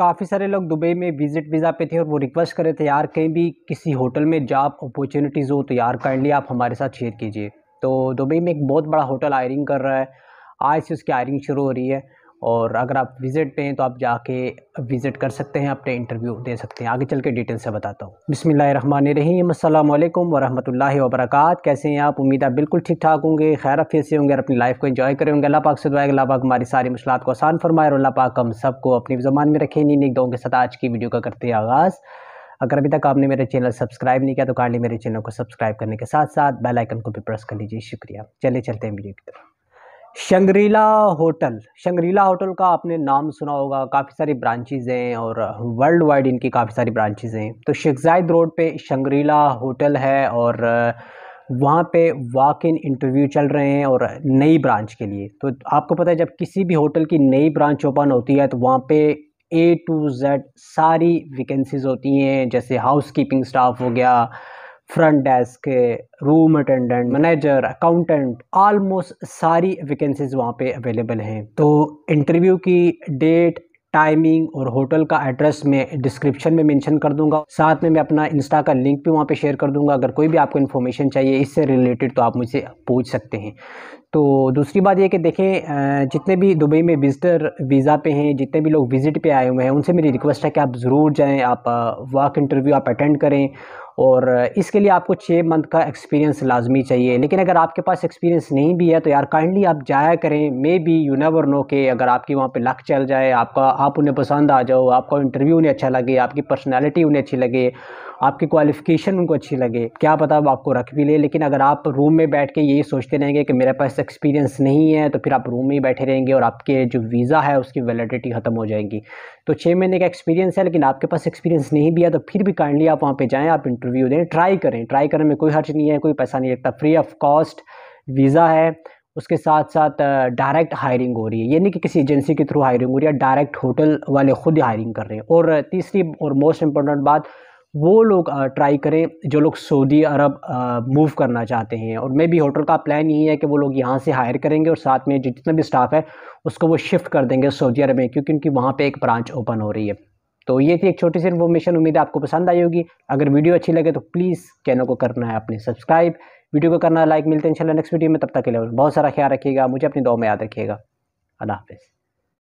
काफ़ी सारे लोग दुबई में विजिट वीज़ा पे थे और वो रिक्वेस्ट कर रहे थे यार कहीं भी किसी होटल में जॉब अपॉर्चुनिटीज़ हो तो यार काइंडली आप हमारे साथ शेयर कीजिए तो दुबई में एक बहुत बड़ा होटल हायरिंग कर रहा है आज से उसकी हायरिंग शुरू हो रही है और अगर आप विजिट पे हैं तो आप जाके विज़िट कर सकते हैं अपने इंटरव्यू दे सकते हैं आगे चल के डिटेल से बताता हूँ बिसमीम अल्लाम वरहमल वबरक कैसे हैं आप उम्मीद आप बिल्कुल ठीक ठाक होंगे खैर फिर से होंगे और अपनी लाइफ को इन्जॉय करेंगे अल्लाह पाक से दुआ अल्लाह पाक हमारी सारी मुश्किल को आसान फरमाए और अल्लाह पाक हम सबको अपनी ज़बान में रखें नहीं निक दों के साथ आज की वीडियो का करते हैं आगाज़ अगर अभी तक आपने मेरे चैनल सब्सक्राइब नहीं किया तो कार्डली मेरे चैनल को सब्सक्राइब करने के साथ साथ बेल आइकन को भी प्रेस कर लीजिए शुक्रिया चले चलते हैं वीडियो की तरफ शंगरीला होटल शंगरीला होटल का आपने नाम सुना होगा काफ़ी सारी ब्रांचेज हैं और वर्ल्ड वाइड इनकी काफ़ी सारी ब्रांचेज हैं तो शेखजायद रोड पे शंगरीला होटल है और वहाँ पे वॉक इन इंटरव्यू चल रहे हैं और नई ब्रांच के लिए तो आपको पता है जब किसी भी होटल की नई ब्रांच ओपन होती है तो वहाँ पे ए टू जेड सारी वैकेंसीज होती हैं जैसे हाउस कीपिंग स्टाफ हो गया front desk room attendant manager accountant almost सारी वैकेंसीज वहाँ पे अवेलेबल हैं तो इंटरव्यू की डेट टाइमिंग और होटल का एड्रेस मैं डिस्क्रिप्शन में मेंशन कर दूंगा साथ में मैं अपना इंस्टा का लिंक भी वहाँ पे शेयर कर दूंगा अगर कोई भी आपको इन्फॉर्मेशन चाहिए इससे रिलेटेड तो आप मुझसे पूछ सकते हैं तो दूसरी बात यह कि देखें जितने भी दुबई में विज़िटर वीज़ा पे हैं जितने भी लोग विज़िट पे आए हुए हैं उनसे मेरी रिक्वेस्ट है कि आप ज़रूर जाएं आप वर्क इंटरव्यू आप अटेंड करें और इसके लिए आपको छः मंथ का एक्सपीरियंस लाजमी चाहिए लेकिन अगर आपके पास एक्सपीरियंस नहीं भी है तो यार काइंडली आप जाया करें maybe you never know के अगर आपकी वहाँ पे लक चल जाए आपका आप उन्हें पसंद आ जाओ आपका इंटरव्यू उन्हें अच्छा लगे आपकी पर्सनैलिटी उन्हें अच्छी लगे आपकी क्वालिफिकेशन उनको अच्छी लगे क्या पता वो आपको रख भी ले लेकिन अगर आप रूम में बैठ के यही सोचते रहेंगे कि मेरे पास एक्सपीरियंस नहीं है तो फिर आप रूम में ही बैठे रहेंगे और आपके जो वीज़ा है उसकी वैलिडिटी ख़त्म हो जाएगी तो छः महीने का एक्सपीरियंस है लेकिन आपके पास एक्सपीरियंस नहीं भी है तो फिर भी काइंडली आप वहाँ पर जाएँ आप इंटरव्यू दें ट्राई करें ट्राई करने में कोई हर्च नहीं है कोई पैसा नहीं लगता फ्री ऑफ कॉस्ट वीज़ा है उसके साथ साथ डायरेक्ट हायरिंग हो रही है यानी कि किसी एजेंसी के थ्रू हायरिंग हो रही है डायरेक्ट होटल वाले खुद हायरिंग कर रहे हैं और तीसरी और मोस्ट इम्पोर्टेंट बात वो लोग ट्राई करें जो लोग सऊदी अरब मूव करना चाहते हैं और मे भी होटल का प्लान यही है कि वो लोग यहाँ से हायर करेंगे और साथ में जितना भी स्टाफ है उसको वो शिफ्ट कर देंगे सऊदी अरब में क्योंकि उनकी वहाँ पर एक ब्रांच ओपन हो रही है तो ये थी एक छोटी सी इन्फॉर्मेशन उम्मीद है आपको पसंद आई होगी अगर वीडियो अच्छी लगे तो प्लीज़ चैनल को करना है अपने सब्सक्राइब वीडियो को करना लाइक मिलते हैं इंशाल्लाह नेक्स्ट वीडियो में तब तक के लिए बहुत सारा ख्याल रखिएगा मुझे अपनी दो में याद रखिएगा अल्लाह हाफिज़